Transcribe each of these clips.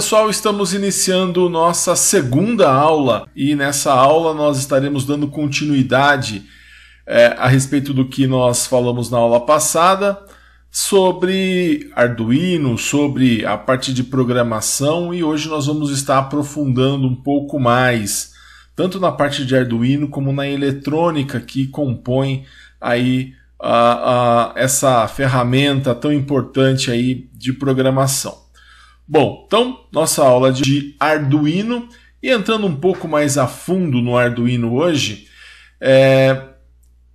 pessoal, estamos iniciando nossa segunda aula e nessa aula nós estaremos dando continuidade é, a respeito do que nós falamos na aula passada sobre Arduino, sobre a parte de programação e hoje nós vamos estar aprofundando um pouco mais, tanto na parte de Arduino como na eletrônica que compõe aí a, a, essa ferramenta tão importante aí de programação. Bom, então, nossa aula de Arduino e entrando um pouco mais a fundo no Arduino hoje, é,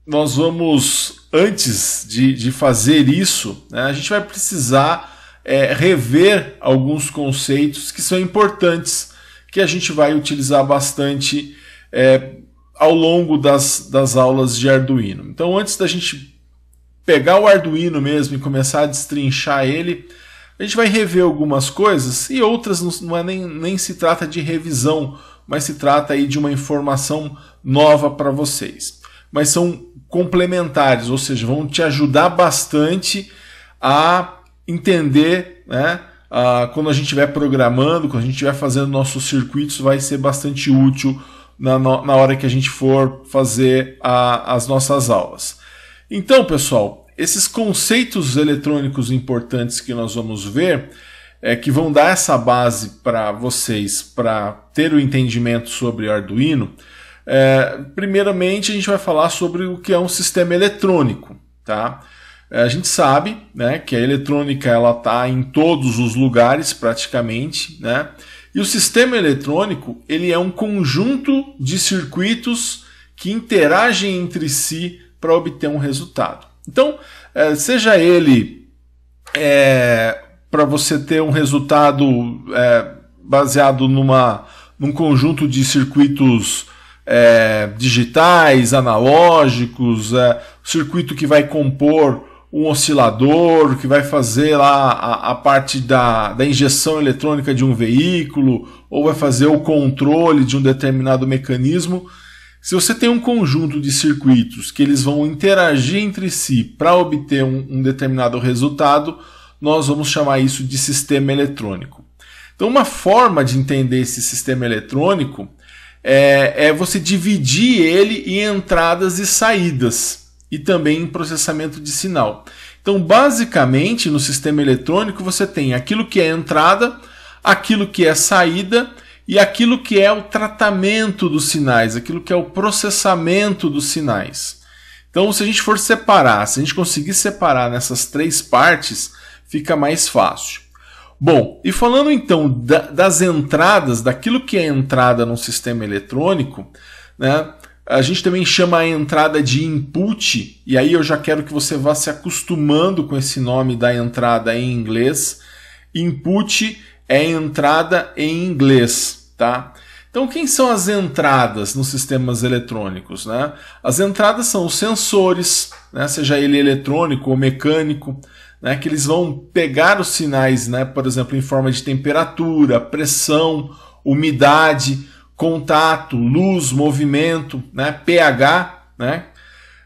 nós vamos, antes de, de fazer isso, né, a gente vai precisar é, rever alguns conceitos que são importantes, que a gente vai utilizar bastante é, ao longo das, das aulas de Arduino. Então, antes da gente pegar o Arduino mesmo e começar a destrinchar ele, a gente vai rever algumas coisas e outras não é nem, nem se trata de revisão, mas se trata aí de uma informação nova para vocês. Mas são complementares, ou seja, vão te ajudar bastante a entender, né? quando a gente estiver programando, quando a gente estiver fazendo nossos circuitos, vai ser bastante útil na, na hora que a gente for fazer a, as nossas aulas. Então, pessoal, esses conceitos eletrônicos importantes que nós vamos ver, é, que vão dar essa base para vocês para ter o entendimento sobre Arduino, é, primeiramente a gente vai falar sobre o que é um sistema eletrônico, tá? É, a gente sabe né, que a eletrônica ela está em todos os lugares praticamente, né? E o sistema eletrônico ele é um conjunto de circuitos que interagem entre si para obter um resultado. Então, é, seja ele é, para você ter um resultado é, baseado numa, num conjunto de circuitos é, digitais, analógicos, é, circuito que vai compor um oscilador, que vai fazer lá a, a parte da, da injeção eletrônica de um veículo, ou vai fazer o controle de um determinado mecanismo se você tem um conjunto de circuitos que eles vão interagir entre si para obter um, um determinado resultado, nós vamos chamar isso de sistema eletrônico. Então, uma forma de entender esse sistema eletrônico é, é, você dividir ele em entradas e saídas e também em processamento de sinal. Então, basicamente, no sistema eletrônico, você tem aquilo que é entrada, aquilo que é saída e aquilo que é o tratamento dos sinais, aquilo que é o processamento dos sinais. Então, se a gente for separar, se a gente conseguir separar nessas três partes, fica mais fácil. Bom, e falando então da, das entradas, daquilo que é entrada num sistema eletrônico, né? A gente também chama a entrada de input, e aí eu já quero que você vá se acostumando com esse nome da entrada em inglês. Input é entrada em inglês, tá? Então, quem são as entradas nos sistemas eletrônicos? Né? As entradas são os sensores, né? seja ele eletrônico ou mecânico, né? que eles vão pegar os sinais, né? por exemplo, em forma de temperatura, pressão, umidade, contato, luz, movimento, né? pH, né?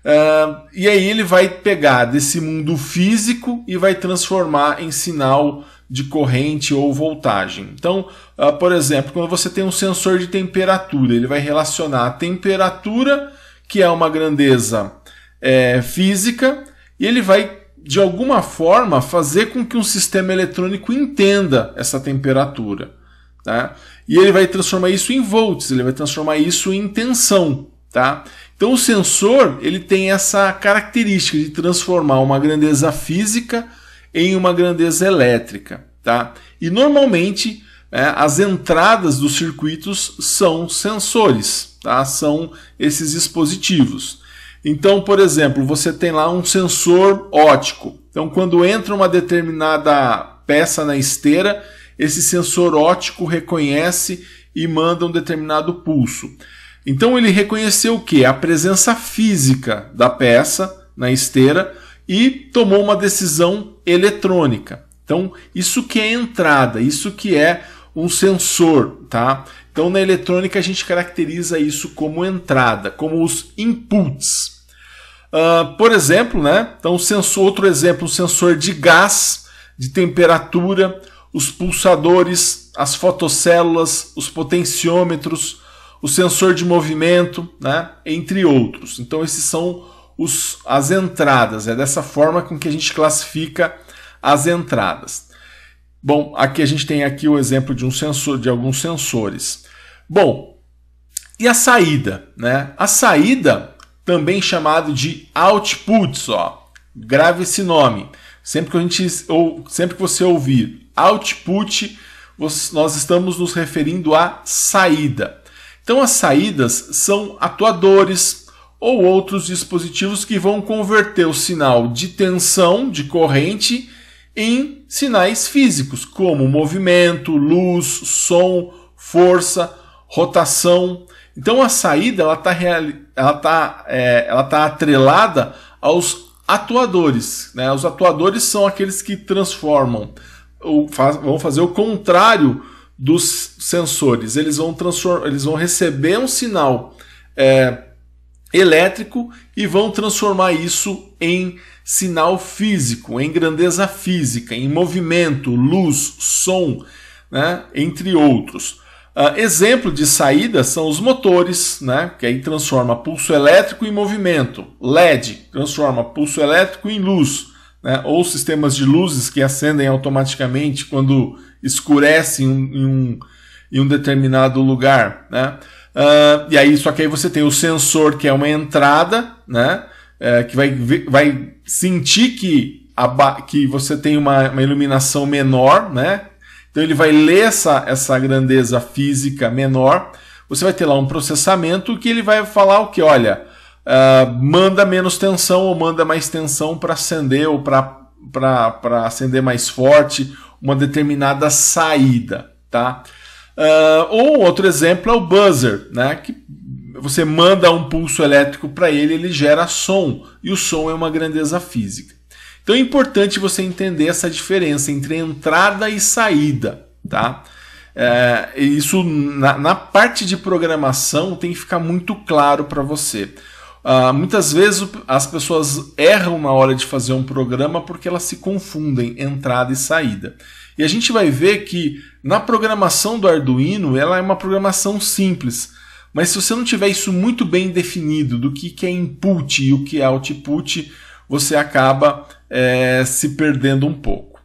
Uh, e aí ele vai pegar desse mundo físico e vai transformar em sinal de corrente ou voltagem. Então, ah, por exemplo, quando você tem um sensor de temperatura, ele vai relacionar a temperatura, que é uma grandeza é, física, e ele vai, de alguma forma, fazer com que um sistema eletrônico entenda essa temperatura. Tá? E ele vai transformar isso em volts, ele vai transformar isso em tensão. Tá? Então o sensor ele tem essa característica de transformar uma grandeza física em uma grandeza elétrica. Tá? E normalmente é, as entradas dos circuitos são sensores, tá? são esses dispositivos. Então, por exemplo, você tem lá um sensor ótico. Então, quando entra uma determinada peça na esteira, esse sensor ótico reconhece e manda um determinado pulso. Então, ele reconheceu o que? A presença física da peça na esteira e tomou uma decisão eletrônica. Então, isso que é entrada, isso que é um sensor, tá? Então, na eletrônica, a gente caracteriza isso como entrada, como os inputs. Uh, por exemplo, né? Então, sensor, outro exemplo, sensor de gás, de temperatura, os pulsadores, as fotocélulas, os potenciômetros, o sensor de movimento, né? entre outros. Então, esses são os, as entradas. É dessa forma com que a gente classifica as entradas. Bom, aqui a gente tem aqui o exemplo de um sensor, de alguns sensores. Bom, e a saída, né? A saída, também chamado de output ó. Grave esse nome. Sempre que a gente ou sempre que você ouvir output, nós estamos nos referindo à saída. Então as saídas são atuadores, ou outros dispositivos que vão converter o sinal de tensão, de corrente, em sinais físicos, como movimento, luz, som, força, rotação. Então a saída ela está ela tá, é, ela tá atrelada aos atuadores. Né? Os atuadores são aqueles que transformam, ou faz, vão fazer o contrário dos sensores. Eles vão, eles vão receber um sinal é, elétrico e vão transformar isso em sinal físico, em grandeza física, em movimento, luz, som, né, entre outros. Uh, exemplo de saída são os motores, né, que aí transforma pulso elétrico em movimento. LED transforma pulso elétrico em luz, né, ou sistemas de luzes que acendem automaticamente quando escurecem em um, em um, em um determinado lugar. Né. Uh, e aí, só que aí você tem o sensor, que é uma entrada, né? É, que vai, vai sentir que, a, que você tem uma, uma iluminação menor, né? Então ele vai ler essa, essa grandeza física menor. Você vai ter lá um processamento que ele vai falar o que? Olha, uh, manda menos tensão ou manda mais tensão para acender ou para acender mais forte uma determinada saída, tá? Uh, ou outro exemplo é o buzzer, né? Que você manda um pulso elétrico para ele, ele gera som, e o som é uma grandeza física. Então é importante você entender essa diferença entre entrada e saída, tá? É, isso na, na, parte de programação tem que ficar muito claro para você. Uh, muitas vezes as pessoas erram na hora de fazer um programa porque elas se confundem entrada e saída. E a gente vai ver que na programação do Arduino ela é uma programação simples. Mas se você não tiver isso muito bem definido do que, que é input e o que é output, você acaba é, se perdendo um pouco.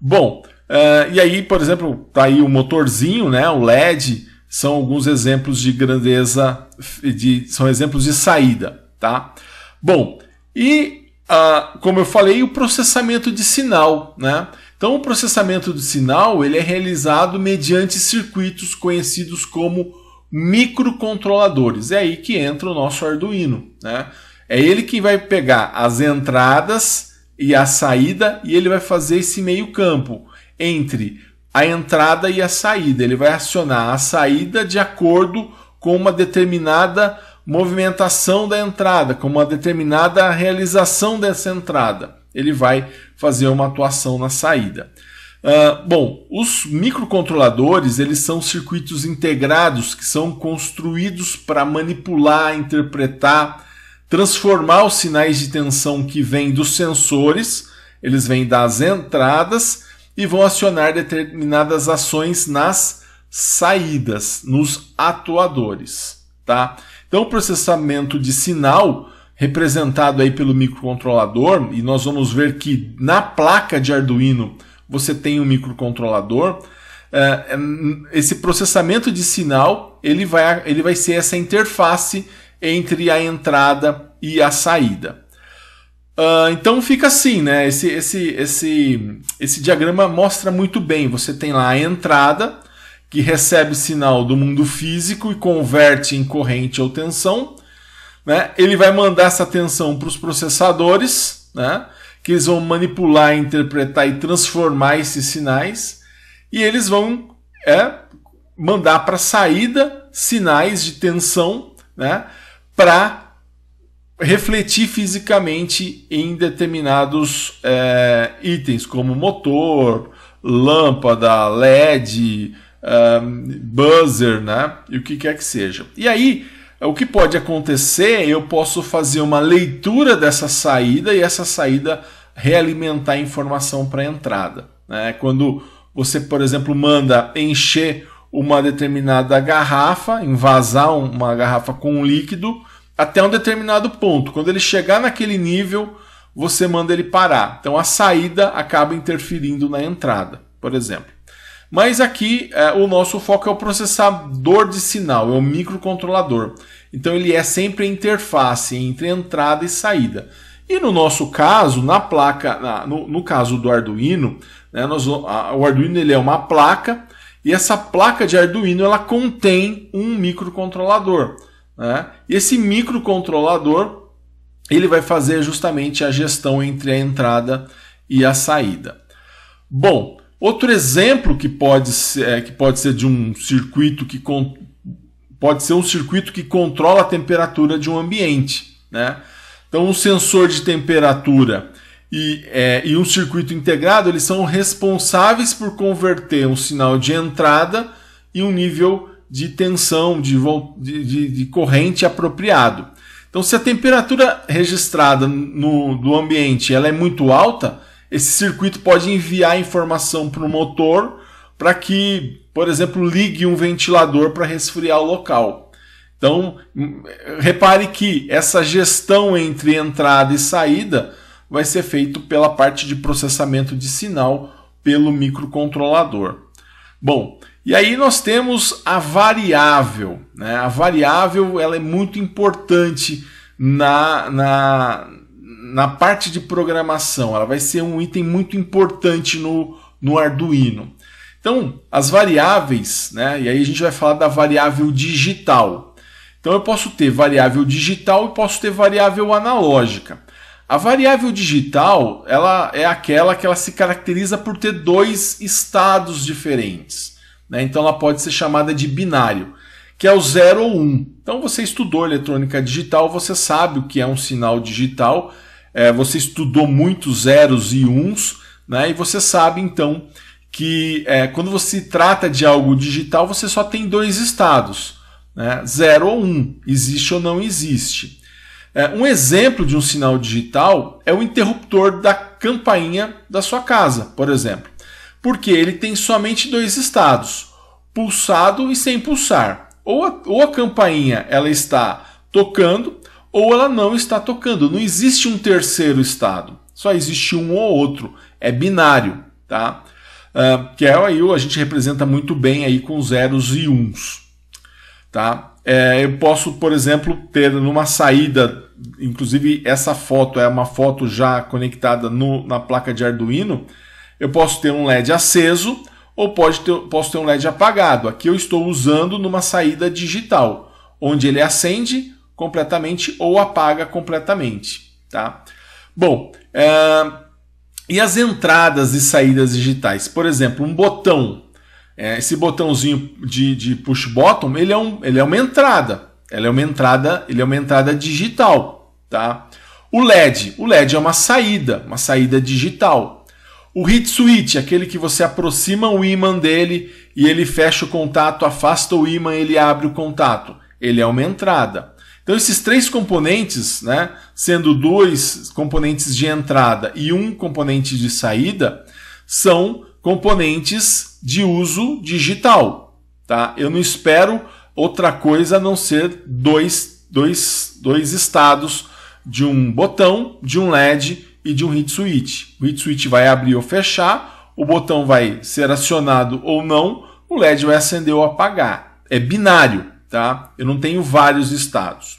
Bom, uh, e aí, por exemplo, tá aí o motorzinho, né, o LED, são alguns exemplos de grandeza, de, são exemplos de saída, tá? Bom, e uh, como eu falei, o processamento de sinal, né? Então, o processamento do sinal ele é realizado mediante circuitos conhecidos como microcontroladores. É aí que entra o nosso Arduino. Né? É ele que vai pegar as entradas e a saída e ele vai fazer esse meio campo entre a entrada e a saída. Ele vai acionar a saída de acordo com uma determinada movimentação da entrada, com uma determinada realização dessa entrada ele vai fazer uma atuação na saída. Uh, bom, os microcontroladores eles são circuitos integrados que são construídos para manipular, interpretar, transformar os sinais de tensão que vêm dos sensores, eles vêm das entradas e vão acionar determinadas ações nas saídas, nos atuadores, tá? Então, o processamento de sinal representado aí pelo microcontrolador, e nós vamos ver que na placa de Arduino você tem um microcontrolador, eh, eh, esse processamento de sinal ele vai, ele vai ser essa interface entre a entrada e a saída. Ah, então fica assim, né? Esse, esse, esse, esse diagrama mostra muito bem. Você tem lá a entrada, que recebe sinal do mundo físico e converte em corrente ou tensão né? Ele vai mandar essa atenção para os processadores, né? Que eles vão manipular, interpretar e transformar esses sinais, e eles vão é, mandar para saída sinais de tensão, né? Para refletir fisicamente em determinados é, itens, como motor, lâmpada, LED, um, buzzer, né? E o que quer que seja. E aí, é o que pode acontecer, eu posso fazer uma leitura dessa saída e essa saída realimentar informação para a entrada. Né? Quando você, por exemplo, manda encher uma determinada garrafa, envasar uma garrafa com um líquido até um determinado ponto. Quando ele chegar naquele nível, você manda ele parar. Então a saída acaba interferindo na entrada, por exemplo. Mas aqui é, o nosso foco é o processador de sinal, é o microcontrolador. Então ele é sempre a interface entre entrada e saída. E no nosso caso, na placa, na, no, no, caso do Arduino, né, nós, a, o Arduino ele é uma placa e essa placa de Arduino ela contém um microcontrolador. Né? E esse microcontrolador ele vai fazer justamente a gestão entre a entrada e a saída. Bom, Outro exemplo que pode ser, é, que pode ser de um circuito que con... pode ser um circuito que controla a temperatura de um ambiente. Né? Então, um sensor de temperatura e, é, e um circuito integrado eles são responsáveis por converter um sinal de entrada e um nível de tensão, de, de, de, de corrente apropriado. Então, se a temperatura registrada no, do ambiente ela é muito alta, esse circuito pode enviar informação para o motor para que, por exemplo, ligue um ventilador para resfriar o local. Então, hum, repare que essa gestão entre entrada e saída vai ser feito pela parte de processamento de sinal pelo microcontrolador. Bom, e aí nós temos a variável. Né? A variável ela é muito importante na, na, na parte de programação, ela vai ser um item muito importante no, no Arduino. Então, as variáveis, né? E aí a gente vai falar da variável digital. Então, eu posso ter variável digital e posso ter variável analógica. A variável digital, ela é aquela que ela se caracteriza por ter dois estados diferentes. Né? Então, ela pode ser chamada de binário, que é o 0 ou 1. Um. Então, você estudou eletrônica digital, você sabe o que é um sinal digital é, você estudou muitos zeros e uns, né? E você sabe então que é, quando você trata de algo digital, você só tem dois estados, né? zero ou um, existe ou não existe. É, um exemplo de um sinal digital é o interruptor da campainha da sua casa, por exemplo, porque ele tem somente dois estados, pulsado e sem pulsar. Ou a, ou a campainha ela está tocando ou ela não está tocando. Não existe um terceiro estado, só existe um ou outro, é binário, tá? Uh, que é aí a gente representa muito bem aí com zeros e uns, tá? É, eu posso, por exemplo, ter numa saída, inclusive essa foto é uma foto já conectada no, na placa de Arduino, eu posso ter um LED aceso ou pode ter, posso ter um LED apagado. Aqui eu estou usando numa saída digital, onde ele acende completamente ou apaga completamente, tá? Bom, é... e as entradas e saídas digitais? Por exemplo, um botão, é, esse botãozinho de, de, push button, ele é, um, ele é uma entrada, ela é uma entrada, ele é uma entrada digital, tá? O LED, o LED é uma saída, uma saída digital. O hit switch, aquele que você aproxima o ímã dele e ele fecha o contato, afasta o ímã, ele abre o contato. Ele é uma entrada. Então, esses três componentes, né, sendo dois componentes de entrada e um componente de saída, são componentes de uso digital. Tá? Eu não espero outra coisa a não ser dois, dois, dois estados de um botão, de um LED e de um hit switch. O hit switch vai abrir ou fechar, o botão vai ser acionado ou não, o LED vai acender ou apagar. É binário tá? Eu não tenho vários estados.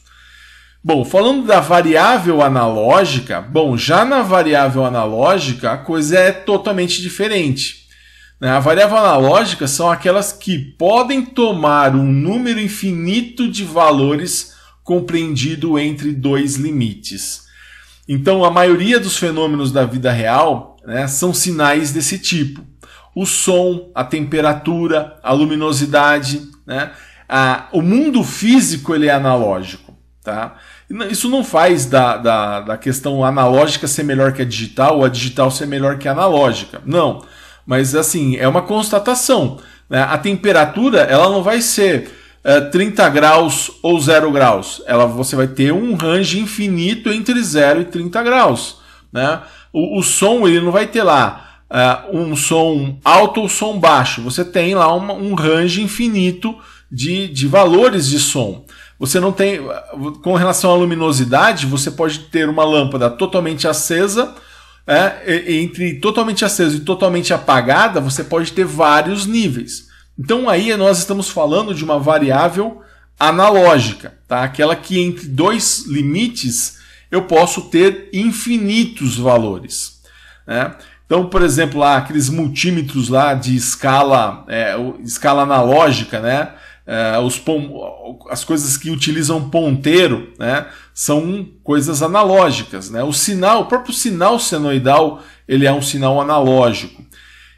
Bom, falando da variável analógica, bom, já na variável analógica a coisa é totalmente diferente. Né? A variável analógica são aquelas que podem tomar um número infinito de valores compreendido entre dois limites. Então, a maioria dos fenômenos da vida real né, são sinais desse tipo. O som, a temperatura, a luminosidade, né, ah, o mundo físico ele é analógico, tá? Isso não faz da, da, da questão analógica ser melhor que a digital ou a digital ser melhor que a analógica, não. Mas assim, é uma constatação. Né? A temperatura ela não vai ser é, eh, 30 graus ou 0 graus. Ela, você vai ter um range infinito entre 0 e 30 graus. Né? O, o som ele não vai ter lá uh, um som alto ou som baixo. Você tem lá uma, um range infinito de, de valores de som. Você não tem. Com relação à luminosidade, você pode ter uma lâmpada totalmente acesa. É, entre totalmente acesa e totalmente apagada, você pode ter vários níveis. Então aí nós estamos falando de uma variável analógica, tá? aquela que entre dois limites eu posso ter infinitos valores. Né? Então, por exemplo, lá, aqueles multímetros lá de escala, é, escala analógica, né? Uh, os as coisas que utilizam ponteiro né, são coisas analógicas. Né? O sinal, o próprio sinal senoidal, ele é um sinal analógico.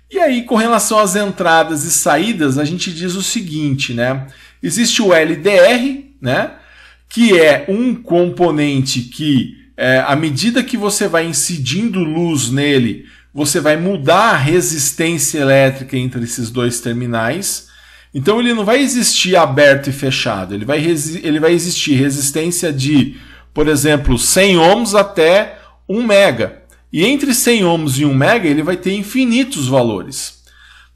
E aí, com relação às entradas e saídas, a gente diz o seguinte, né? Existe o LDR, né? Que é um componente que, é, à medida que você vai incidindo luz nele, você vai mudar a resistência elétrica entre esses dois terminais. Então ele não vai existir aberto e fechado, ele vai, ele vai existir resistência de, por exemplo, 100 ohms até 1 mega. E entre 100 ohms e 1 mega ele vai ter infinitos valores.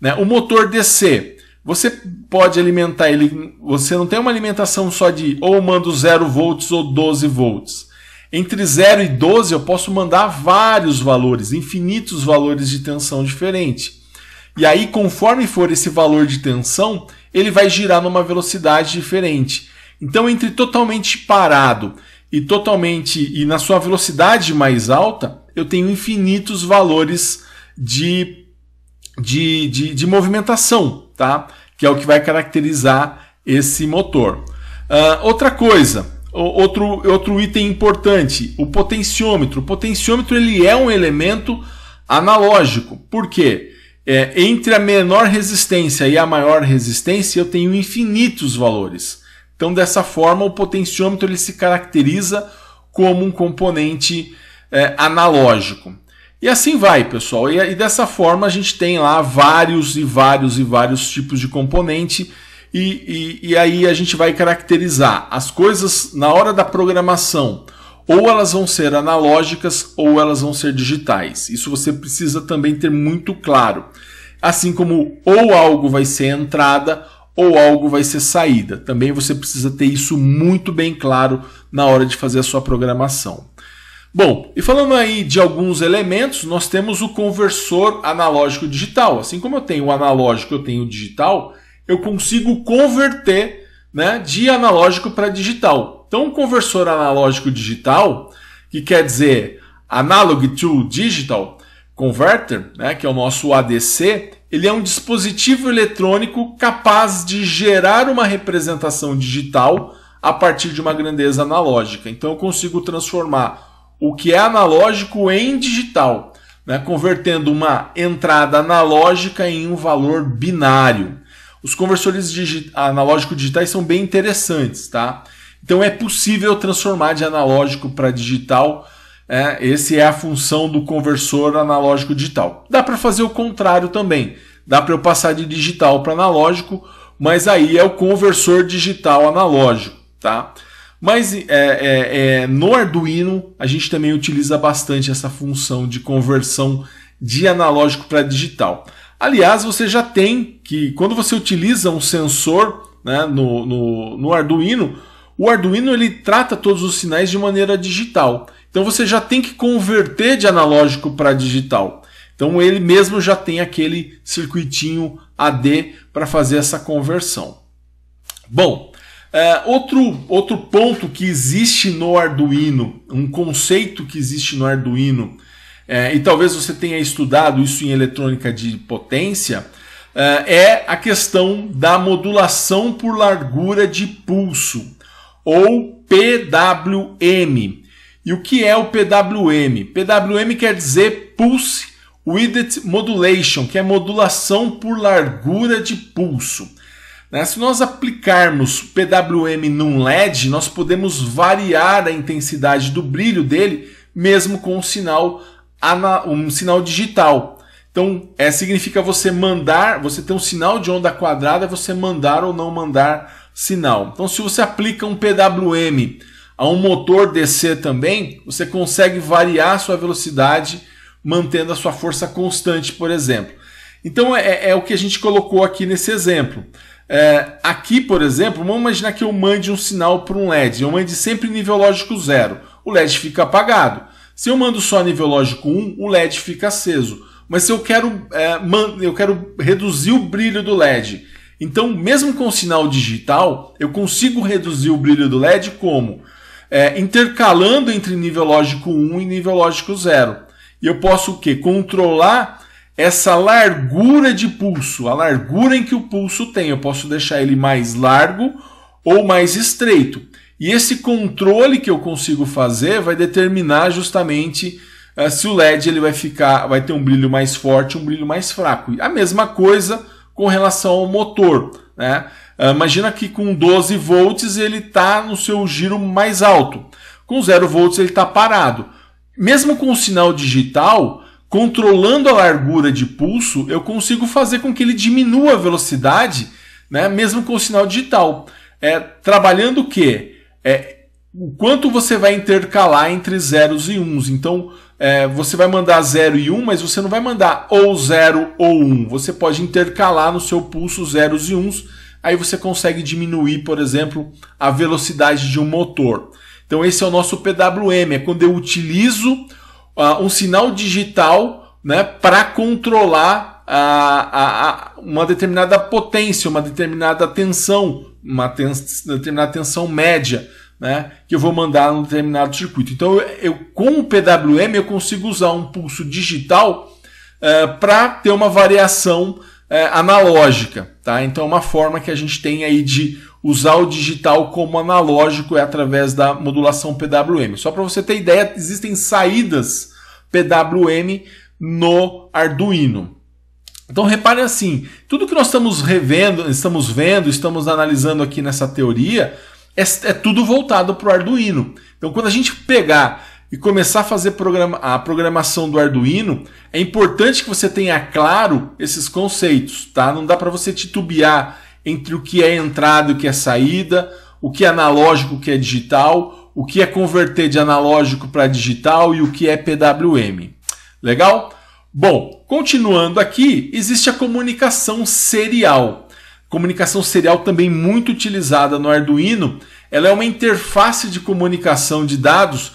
Né? O motor DC, você pode alimentar ele, você não tem uma alimentação só de ou mando 0 volts ou 12 volts. Entre 0 e 12 eu posso mandar vários valores, infinitos valores de tensão diferente. E aí, conforme for esse valor de tensão, ele vai girar numa velocidade diferente. Então, entre totalmente parado e totalmente e na sua velocidade mais alta, eu tenho infinitos valores de, de, de, de movimentação, tá? Que é o que vai caracterizar esse motor. Uh, outra coisa, outro, outro item importante, o potenciômetro. O potenciômetro ele é um elemento analógico. Por quê? é, entre a menor resistência e a maior resistência, eu tenho infinitos valores. Então, dessa forma, o potenciômetro ele se caracteriza como um componente é, analógico. E assim vai, pessoal. E, e dessa forma, a gente tem lá vários e vários e vários tipos de componente. E, e, e, aí a gente vai caracterizar as coisas na hora da programação ou elas vão ser analógicas ou elas vão ser digitais. Isso você precisa também ter muito claro. Assim como ou algo vai ser entrada ou algo vai ser saída. Também você precisa ter isso muito bem claro na hora de fazer a sua programação. Bom, e falando aí de alguns elementos, nós temos o conversor analógico digital. Assim como eu tenho o analógico, eu tenho o digital, eu consigo converter né, de analógico para digital. Então, o conversor analógico digital, que quer dizer Analog to Digital Converter, né, que é o nosso ADC, ele é um dispositivo eletrônico capaz de gerar uma representação digital a partir de uma grandeza analógica. Então, eu consigo transformar o que é analógico em digital, né, convertendo uma entrada analógica em um valor binário. Os conversores analógico-digitais são bem interessantes, tá? Então é possível transformar de analógico para digital. É, essa é a função do conversor analógico digital. Dá para fazer o contrário também. Dá para eu passar de digital para analógico, mas aí é o conversor digital analógico, tá? Mas é, é, é, no Arduino a gente também utiliza bastante essa função de conversão de analógico para digital. Aliás, você já tem que quando você utiliza um sensor né, no, no, no Arduino, o Arduino ele trata todos os sinais de maneira digital. Então você já tem que converter de analógico para digital. Então ele mesmo já tem aquele circuitinho AD para fazer essa conversão. Bom, é, outro, outro ponto que existe no Arduino, um conceito que existe no Arduino, é, e talvez você tenha estudado isso em eletrônica de potência, é, é a questão da modulação por largura de pulso ou PWM. E o que é o PWM? PWM quer dizer Pulse Width Modulation, que é modulação por largura de pulso. Né? Se nós aplicarmos PWM num LED, nós podemos variar a intensidade do brilho dele, mesmo com um sinal, um sinal digital. Então, é, significa você mandar, você tem um sinal de onda quadrada, você mandar ou não mandar sinal. Então, se você aplica um PWM a um motor DC também, você consegue variar a sua velocidade mantendo a sua força constante, por exemplo. Então, é, é, é o que a gente colocou aqui nesse exemplo. É, aqui, por exemplo, vamos imaginar que eu mande um sinal para um LED. Eu mande sempre nível lógico zero. O LED fica apagado. Se eu mando só nível lógico 1, o LED fica aceso. Mas se eu quero, é, eu quero reduzir o brilho do LED então, mesmo com sinal digital, eu consigo reduzir o brilho do LED como? É, intercalando entre nível lógico 1 e nível lógico 0. E eu posso o quê? Controlar essa largura de pulso, a largura em que o pulso tem. Eu posso deixar ele mais largo ou mais estreito. E esse controle que eu consigo fazer vai determinar justamente uh, se o LED ele vai ficar, vai ter um brilho mais forte, um brilho mais fraco. E A mesma coisa com relação ao motor. Né? Ah, imagina que com 12 volts ele está no seu giro mais alto. Com 0 volts ele está parado. Mesmo com o sinal digital, controlando a largura de pulso, eu consigo fazer com que ele diminua a velocidade, né? mesmo com o sinal digital. É, trabalhando o quê? É, o quanto você vai intercalar entre zeros e uns. Então, é, você vai mandar 0 e 1, um, mas você não vai mandar ou 0 ou 1. Um. Você pode intercalar no seu pulso zeros e uns, aí você consegue diminuir, por exemplo, a velocidade de um motor. Então esse é o nosso PWM, é quando eu utilizo uh, um sinal digital né, para controlar a, a, a uma determinada potência, uma determinada tensão, uma, tens, uma determinada tensão média né, que eu vou mandar num determinado circuito. Então, eu, com o PWM, eu consigo usar um pulso digital eh, para ter uma variação eh, analógica. Tá? Então, é uma forma que a gente tem aí de usar o digital como analógico é através da modulação PWM. Só para você ter ideia, existem saídas PWM no Arduino. Então reparem assim, tudo que nós estamos revendo, estamos vendo, estamos analisando aqui nessa teoria, é, é tudo voltado para o Arduino. Então, quando a gente pegar e começar a fazer programa, a programação do Arduino, é importante que você tenha claro esses conceitos, tá? Não dá para você titubear entre o que é entrada e o que é saída, o que é analógico, o que é digital, o que é converter de analógico para digital e o que é PWM. Legal? Bom, continuando aqui, existe a comunicação serial comunicação serial também muito utilizada no Arduino, ela é uma interface de comunicação de dados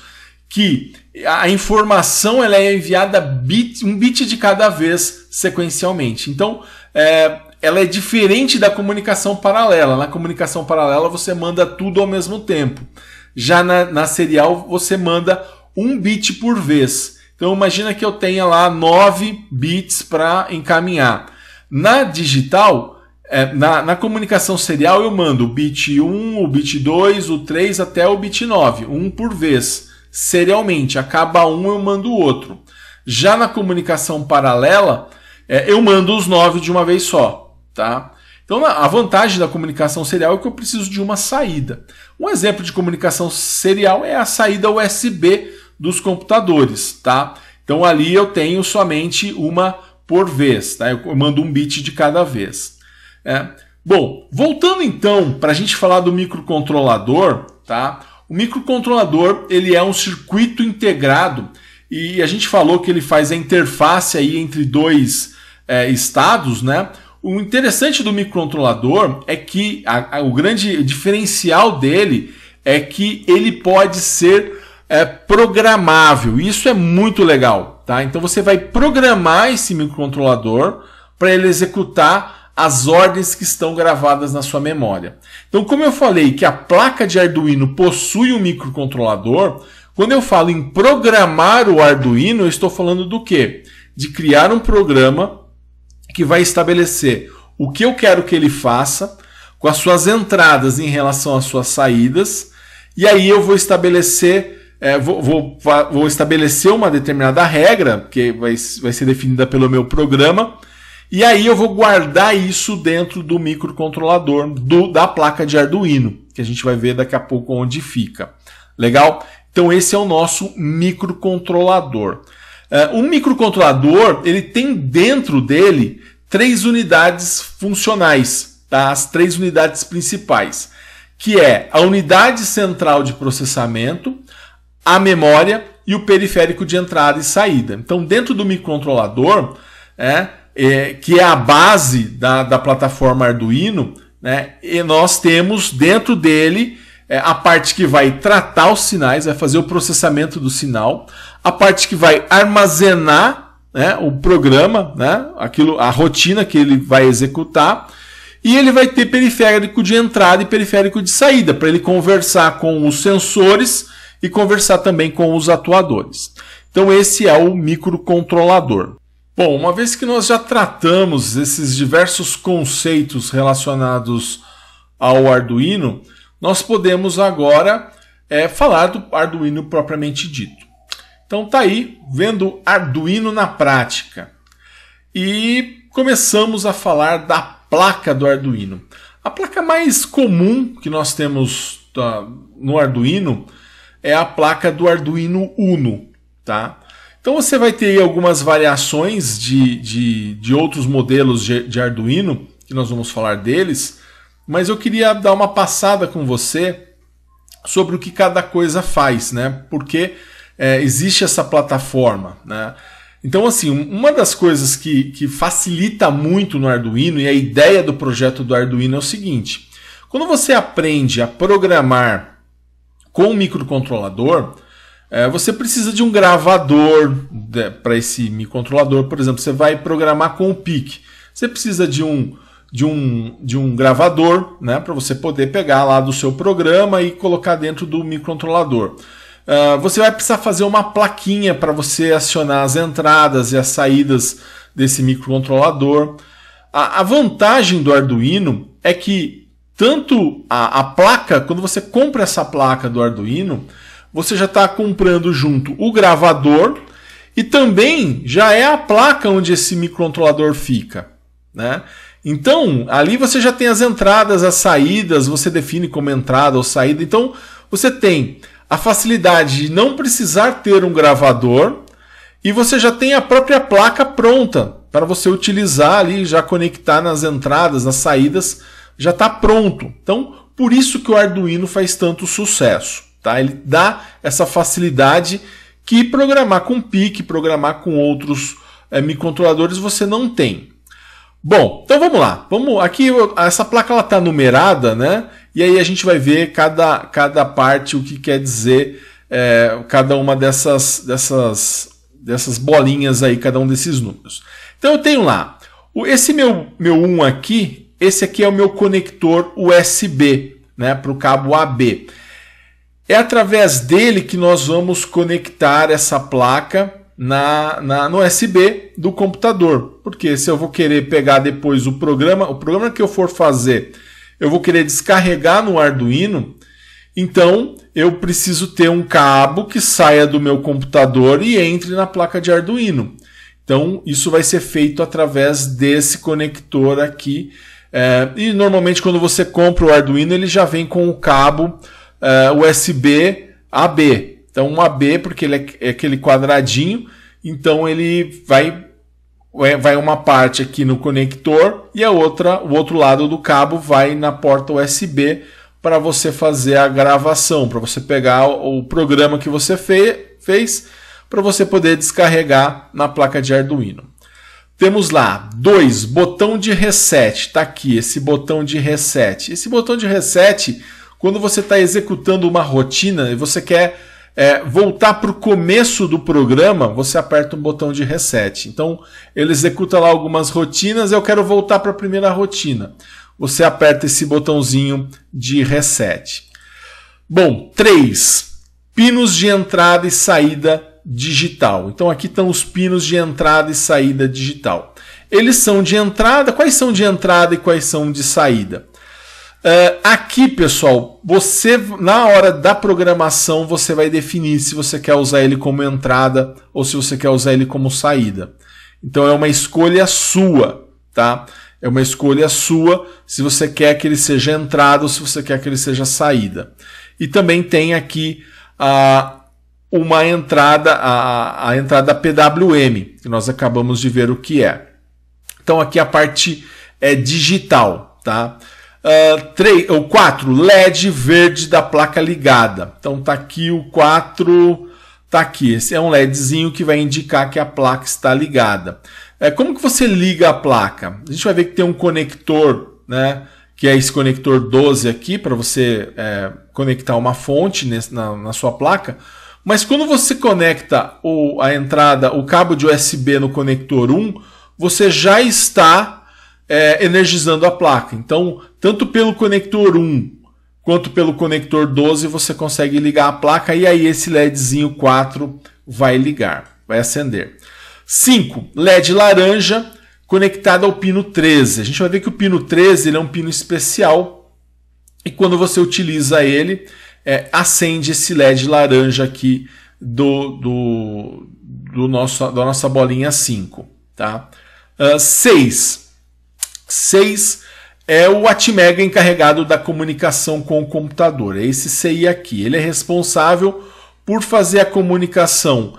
que a informação ela é enviada bit, um bit de cada vez sequencialmente. Então, é, ela é diferente da comunicação paralela. Na comunicação paralela você manda tudo ao mesmo tempo. Já na, na serial você manda um bit por vez. Então imagina que eu tenha lá 9 bits para encaminhar. Na digital, é, na, na, comunicação serial eu mando o bit 1, o bit 2, o 3 até o bit 9, um por vez, serialmente. Acaba um, eu mando o outro. Já na comunicação paralela, é, eu mando os 9 de uma vez só, tá? Então a vantagem da comunicação serial é que eu preciso de uma saída. Um exemplo de comunicação serial é a saída USB dos computadores, tá? Então ali eu tenho somente uma por vez, tá? Eu mando um bit de cada vez. É. Bom, voltando então para a gente falar do microcontrolador, tá? O microcontrolador ele é um circuito integrado e a gente falou que ele faz a interface aí entre dois é, estados, né? O interessante do microcontrolador é que a, a, o grande diferencial dele é que ele pode ser é, programável. Isso é muito legal, tá? Então você vai programar esse microcontrolador para ele executar as ordens que estão gravadas na sua memória. Então, como eu falei que a placa de Arduino possui um microcontrolador, quando eu falo em programar o Arduino, eu estou falando do quê? De criar um programa que vai estabelecer o que eu quero que ele faça, com as suas entradas em relação às suas saídas, e aí eu vou estabelecer é, vou, vou, vou, estabelecer uma determinada regra, que vai, vai ser definida pelo meu programa, e aí eu vou guardar isso dentro do microcontrolador do, da placa de Arduino, que a gente vai ver daqui a pouco onde fica. Legal? Então esse é o nosso microcontrolador. Uh, o microcontrolador ele tem dentro dele três unidades funcionais, tá? as três unidades principais, que é a unidade central de processamento, a memória e o periférico de entrada e saída. Então dentro do microcontrolador é é, que é a base da, da plataforma Arduino, né? e nós temos dentro dele é, a parte que vai tratar os sinais, vai fazer o processamento do sinal, a parte que vai armazenar né, o programa, né, aquilo, a rotina que ele vai executar, e ele vai ter periférico de entrada e periférico de saída, para ele conversar com os sensores e conversar também com os atuadores. Então esse é o microcontrolador. Bom, uma vez que nós já tratamos esses diversos conceitos relacionados ao Arduino, nós podemos agora é, falar do Arduino propriamente dito. Então tá aí, vendo Arduino na prática. E começamos a falar da placa do Arduino. A placa mais comum que nós temos tá, no Arduino é a placa do Arduino Uno, tá? Então você vai ter algumas variações de, de, de outros modelos de, de Arduino, que nós vamos falar deles, mas eu queria dar uma passada com você sobre o que cada coisa faz, né? Porque é, existe essa plataforma, né? Então, assim, uma das coisas que, que facilita muito no Arduino e a ideia do projeto do Arduino é o seguinte: quando você aprende a programar com o microcontrolador, é, você precisa de um gravador né, para esse microcontrolador, por exemplo, você vai programar com o PIC. Você precisa de um de um, de um gravador, né, para você poder pegar lá do seu programa e colocar dentro do microcontrolador. Uh, você vai precisar fazer uma plaquinha para você acionar as entradas e as saídas desse microcontrolador. A, a vantagem do Arduino é que tanto a, a placa, quando você compra essa placa do Arduino, você já está comprando junto o gravador e também já é a placa onde esse microcontrolador fica, né? Então, ali você já tem as entradas, as saídas, você define como entrada ou saída. Então, você tem a facilidade de não precisar ter um gravador e você já tem a própria placa pronta para você utilizar ali, já conectar nas entradas, nas saídas, já está pronto. Então, por isso que o Arduino faz tanto sucesso. Tá? Ele dá essa facilidade que programar com PIC, programar com outros é, microcontroladores você não tem. Bom, então vamos lá. Vamos aqui essa placa ela está numerada, né? E aí a gente vai ver cada, cada parte o que quer dizer é, cada uma dessas dessas dessas bolinhas aí, cada um desses números. Então eu tenho lá esse meu meu 1 aqui, esse aqui é o meu conector USB, né, para o cabo AB. É através dele que nós vamos conectar essa placa na, na, no USB do computador, porque se eu vou querer pegar depois o programa, o programa que eu for fazer, eu vou querer descarregar no Arduino, então eu preciso ter um cabo que saia do meu computador e entre na placa de Arduino. Então isso vai ser feito através desse conector aqui. É, e normalmente quando você compra o Arduino ele já vem com o cabo uh, eh, USB AB. Então, um AB, porque ele é, é aquele quadradinho, então ele vai é, vai uma parte aqui no conector e a outra, o outro lado do cabo vai na porta USB para você fazer a gravação, para você pegar o, o programa que você fe fez para você poder descarregar na placa de Arduino. Temos lá dois botão de reset, tá aqui esse botão de reset. Esse botão de reset quando você está executando uma rotina e você quer é, voltar para o começo do programa, você aperta um botão de reset. Então, ele executa lá algumas rotinas, eu quero voltar para a primeira rotina. Você aperta esse botãozinho de reset. Bom, 3. Pinos de entrada e saída digital. Então, aqui estão os pinos de entrada e saída digital. Eles são de entrada, quais são de entrada e quais são de saída? Uh, aqui, pessoal, você na hora da programação você vai definir se você quer usar ele como entrada ou se você quer usar ele como saída. Então é uma escolha sua, tá? É uma escolha sua se você quer que ele seja entrada ou se você quer que ele seja saída. E também tem aqui a uh, uma entrada, a, a entrada PWM, que nós acabamos de ver o que é. Então aqui a parte é digital, tá? Ah, o três, 4, LED verde da placa ligada. Então tá aqui o 4, tá aqui. Esse é um LEDzinho que vai indicar que a placa está ligada. É, como que você liga a placa? A gente vai ver que tem um conector, né? Que é esse conector 12 aqui, para você é, conectar uma fonte nesse, na, na sua placa. Mas quando você conecta o, a entrada, o cabo de USB no conector 1, você já está é, energizando a placa. Então, tanto pelo conector 1 quanto pelo conector 12 você consegue ligar a placa e aí esse LEDzinho 4 vai ligar, vai acender. 5. LED laranja conectado ao pino 13. A gente vai ver que o pino 13 ele é um pino especial e quando você utiliza ele, é, acende esse LED laranja aqui do, do, do nosso, da nossa bolinha 5. Tá? Uh, ah, 6 é o Atmega encarregado da comunicação com o computador. É esse CI aqui. Ele é responsável por fazer a comunicação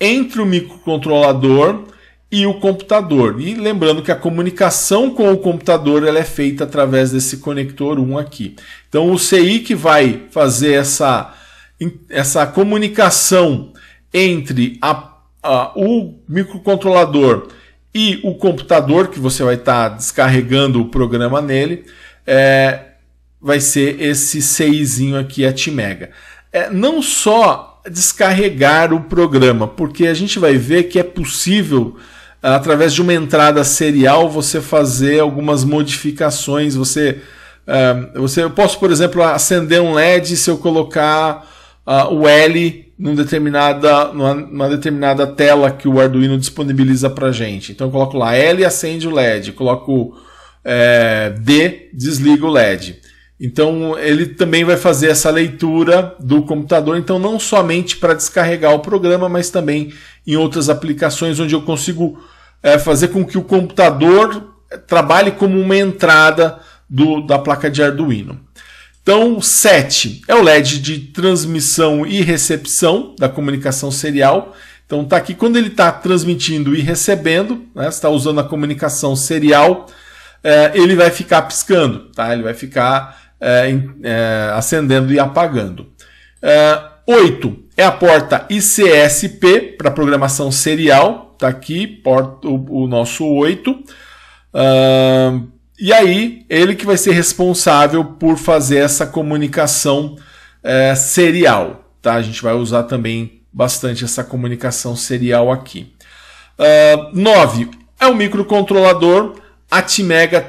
entre o microcontrolador e o computador. E lembrando que a comunicação com o computador ela é feita através desse conector 1 aqui. Então o CI que vai fazer essa, essa comunicação entre a, a, o microcontrolador e o computador que você vai estar tá descarregando o programa nele é, vai ser esse CIzinho aqui, Atmega. É, não só descarregar o programa, porque a gente vai ver que é possível através de uma entrada serial você fazer algumas modificações, você é, você eu posso por exemplo acender um LED se eu colocar uh, o L num determinada, numa, numa, determinada tela que o Arduino disponibiliza para gente. Então eu coloco lá L e acende o LED, coloco é, D desliga o LED. Então ele também vai fazer essa leitura do computador, então não somente para descarregar o programa, mas também em outras aplicações onde eu consigo é, fazer com que o computador trabalhe como uma entrada do, da placa de Arduino. Então, 7 é o LED de transmissão e recepção da comunicação serial. Então, está aqui quando ele está transmitindo e recebendo, né, está usando a comunicação serial, é, ele vai ficar piscando, tá? ele vai ficar é, é, acendendo e apagando. 8 é a porta ICSP para programação serial, está aqui porta, o, o, nosso 8. Uh, e aí, ele que vai ser responsável por fazer essa comunicação é, serial. Tá? A gente vai usar também bastante essa comunicação serial aqui. 9. Uh, é o é microcontrolador Atmega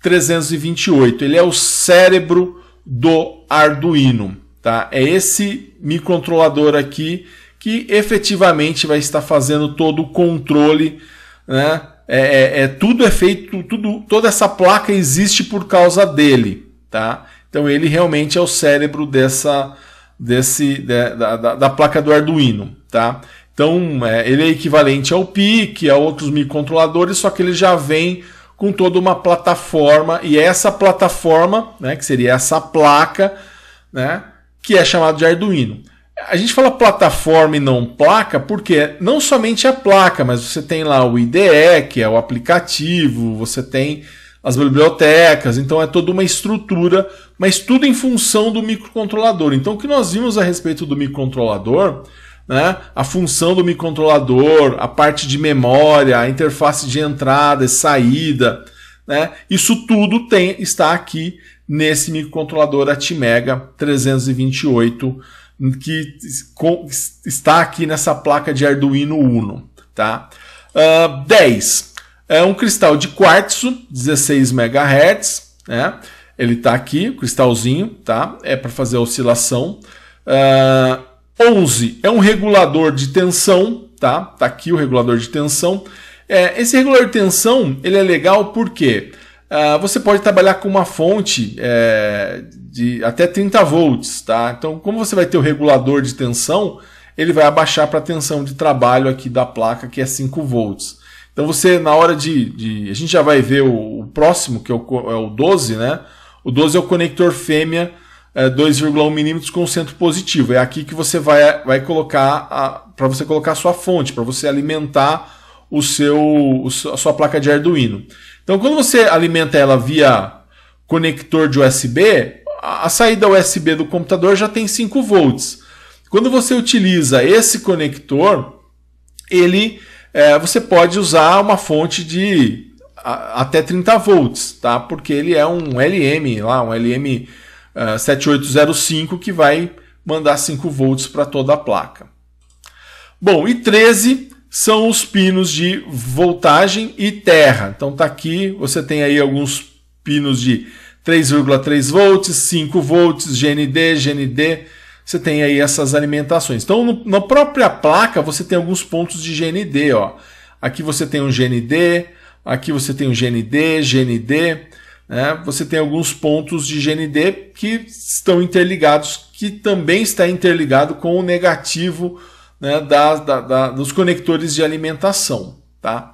328. Ele é o cérebro do Arduino. Tá? É esse microcontrolador aqui que efetivamente vai estar fazendo todo o controle né, é, é, é, tudo é feito, tudo, toda essa placa existe por causa dele, tá? Então ele realmente é o cérebro dessa, desse, da, da, da placa do Arduino, tá? Então é, ele é equivalente ao PIC, a outros microcontroladores, só que ele já vem com toda uma plataforma e é essa plataforma, né, que seria essa placa, né, que é chamada de Arduino. A gente fala plataforma e não placa porque não somente a placa, mas você tem lá o IDE, que é o aplicativo, você tem as bibliotecas, então é toda uma estrutura, mas tudo em função do microcontrolador. Então o que nós vimos a respeito do microcontrolador, né, a função do microcontrolador, a parte de memória, a interface de entrada e saída, né, isso tudo tem está aqui nesse microcontrolador Atmega 328 que está aqui nessa placa de Arduino Uno. Tá? Uh, ah, 10. É um cristal de quartzo, 16 MHz. Né? Ele está aqui, o cristalzinho, tá? é para fazer a oscilação. Uh, ah, 11 é um regulador de tensão, tá? Tá aqui o regulador de tensão. É, esse regulador de tensão ele é legal porque quê? Uh, você pode trabalhar com uma fonte é, de até 30 volts, tá? Então, como você vai ter o regulador de tensão, ele vai abaixar para a tensão de trabalho aqui da placa, que é 5 volts. Então, você, na hora de. de a gente já vai ver o, o próximo, que é o, é o, 12, né? O 12 é o conector fêmea é, 2,1 milímetros com centro positivo. É aqui que você vai, vai colocar para você colocar a sua fonte, para você alimentar o seu, a sua placa de Arduino. Então, quando você alimenta ela via conector de USB, a saída USB do computador já tem 5 volts. Quando você utiliza esse conector, ele é, você pode usar uma fonte de a, até 30 volts, tá? Porque ele é um LM lá, um LM uh, 7805 que vai mandar 5 volts para toda a placa. Bom, e 13 são os pinos de voltagem e terra. Então tá aqui, você tem aí alguns pinos de 3,3 volts, 5 volts, GND, GND. Você tem aí essas alimentações. Então no, na própria placa você tem alguns pontos de GND, ó. Aqui você tem um GND, aqui você tem um GND, GND. Né? Você tem alguns pontos de GND que estão interligados, que também está interligado com o negativo né, da, da, da, dos conectores de alimentação. Tá?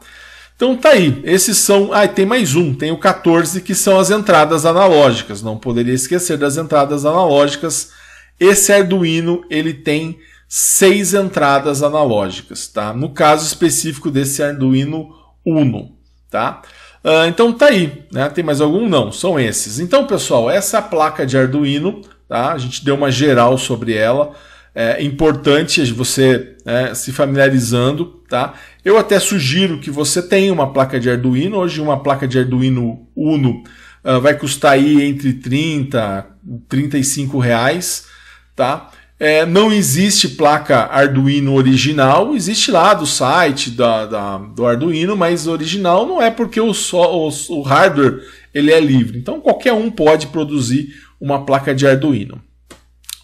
Então tá aí, esses são. Ah, tem mais um, tem o 14, que são as entradas analógicas. Não poderia esquecer das entradas analógicas. Esse Arduino ele tem seis entradas analógicas, tá? No caso específico desse Arduino Uno, tá? Ah, então tá aí, né? Tem mais algum? Não, são esses. Então, pessoal, essa é placa de Arduino, tá? A gente deu uma geral sobre ela é importante você é, se familiarizando, tá? Eu até sugiro que você tenha uma placa de Arduino. Hoje uma placa de Arduino Uno uh, vai custar aí entre 30 e 35 reais, tá? É, não existe placa Arduino original, existe lá do site da, da do Arduino, mas original não é porque o, só, o, o hardware ele é livre. Então qualquer um pode produzir uma placa de Arduino.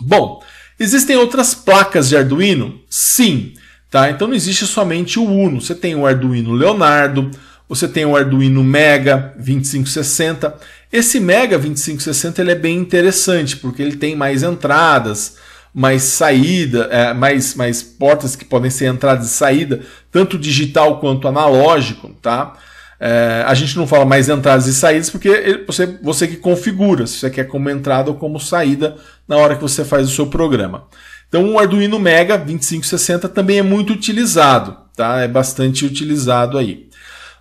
Bom, Existem outras placas de Arduino? Sim. Tá? Então não existe somente o Uno. Você tem o Arduino Leonardo, você tem o Arduino Mega 2560. Esse Mega 2560 ele é bem interessante, porque ele tem mais entradas, mais saída, é, mais, mais portas que podem ser entrada e saída, tanto digital quanto analógico. Tá? É, a gente não fala mais entradas e saídas porque você, você que configura se você quer como entrada ou como saída na hora que você faz o seu programa. Então, o Arduino Mega 2560 também é muito utilizado, tá? É bastante utilizado aí.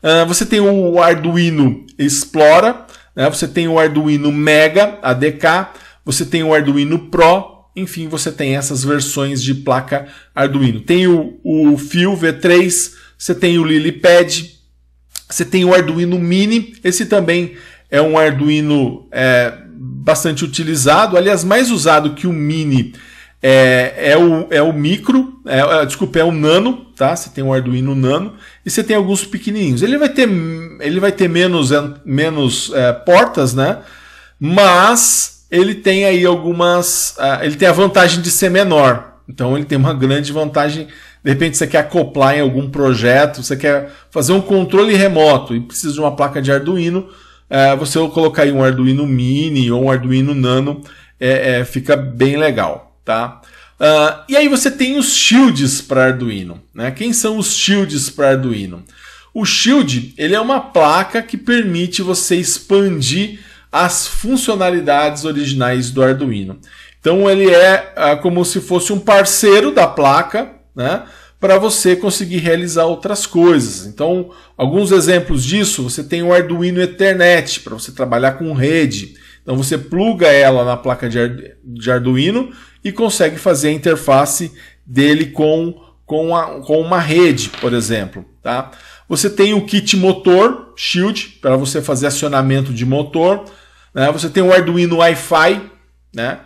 Uh, você tem o Arduino Explora, né? você tem o Arduino Mega ADK, você tem o Arduino Pro, enfim, você tem essas versões de placa Arduino. Tem o, o Fio V3, você tem o LilyPad, você tem o Arduino Mini, esse também é um Arduino é, bastante utilizado, aliás, mais usado que o Mini é, é, o, é o micro, é, é desculpa, é o nano, tá? Você tem um Arduino nano e você tem alguns pequenininhos. Ele vai ter, ele vai ter menos, menos é, portas, né? Mas ele tem aí algumas, é, ele tem a vantagem de ser menor. Então ele tem uma grande vantagem de repente você quer acoplar em algum projeto, você quer fazer um controle remoto e precisa de uma placa de Arduino, é, você colocar aí um Arduino Mini ou um Arduino Nano, é, é, fica bem legal, tá? Uh, e aí você tem os shields para Arduino, né? Quem são os shields para Arduino? O shield ele é uma placa que permite você expandir as funcionalidades originais do Arduino. Então ele é uh, como se fosse um parceiro da placa né? para você conseguir realizar outras coisas. Então, alguns exemplos disso, você tem o Arduino Ethernet para você trabalhar com rede. Então você pluga ela na placa de, Arduino e consegue fazer a interface dele com, com, a, com uma rede, por exemplo. Tá? Você tem o kit motor, Shield, para você fazer acionamento de motor. Né? Você tem o Arduino Wi-Fi, né?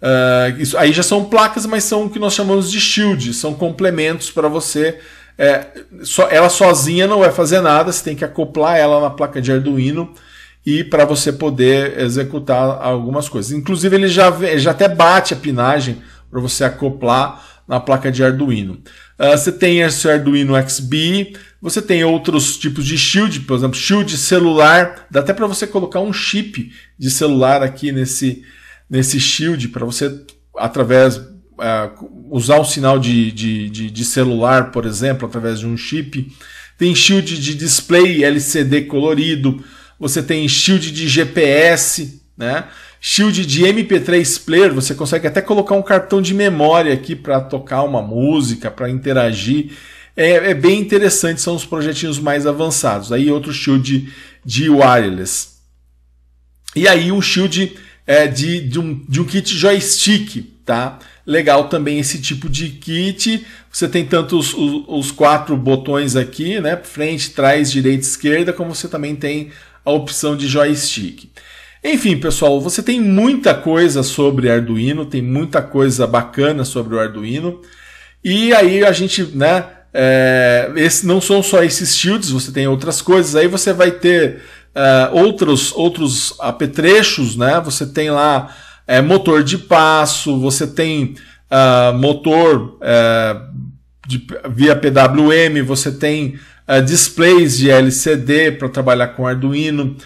Uh, isso, aí já são placas, mas são o que nós chamamos de shield, são complementos para você. É, so, ela sozinha não vai fazer nada, você tem que acoplar ela na placa de Arduino e para você poder executar algumas coisas. Inclusive ele já, já até bate a pinagem para você acoplar na placa de Arduino. Uh, você tem esse Arduino XB, você tem outros tipos de shield, por exemplo, shield celular, dá até para você colocar um chip de celular aqui nesse nesse shield para você, através, uh, usar um sinal de, de, de, de, celular, por exemplo, através de um chip. Tem shield de display LCD colorido, você tem shield de GPS, né? Shield de MP3 player, você consegue até colocar um cartão de memória aqui para tocar uma música, para interagir. É, é, bem interessante, são os projetinhos mais avançados. Aí outro shield de, wireless. E aí um shield é, de, de, um, de um kit joystick, tá? Legal também esse tipo de kit. Você tem tanto os, os, os quatro botões aqui, né? Frente, trás, direita, esquerda, como você também tem a opção de joystick. Enfim, pessoal, você tem muita coisa sobre Arduino, tem muita coisa bacana sobre o Arduino. E aí a gente, né? É, esse, não são só esses shields, você tem outras coisas. Aí você vai ter uh, outros, outros apetrechos, né? Você tem lá é, motor de passo, você tem uh, motor de, via PWM, você tem displays de LCD para trabalhar com Arduino,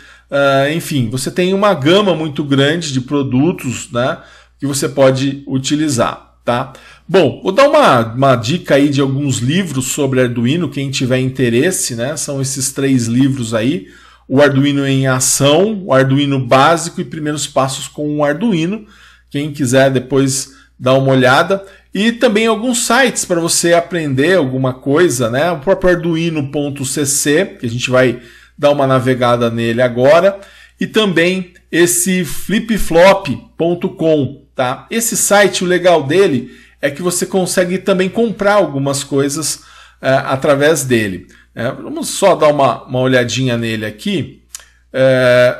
enfim, você tem uma gama muito grande de produtos, né? Que você pode utilizar, tá? Bom, vou dar uma, uma dica aí de alguns livros sobre Arduino, quem tiver interesse, né? São esses três livros aí o Arduino em ação, o Arduino básico e primeiros passos com o Arduino. Quem quiser depois dar uma olhada. E também alguns sites para você aprender alguma coisa, né? O próprio arduino.cc, que a gente vai dar uma navegada nele agora. E também esse flipflop.com, tá? Esse site, o legal dele é que você consegue também comprar algumas coisas eh, através dele. É, vamos só dar uma, uma olhadinha nele aqui, é,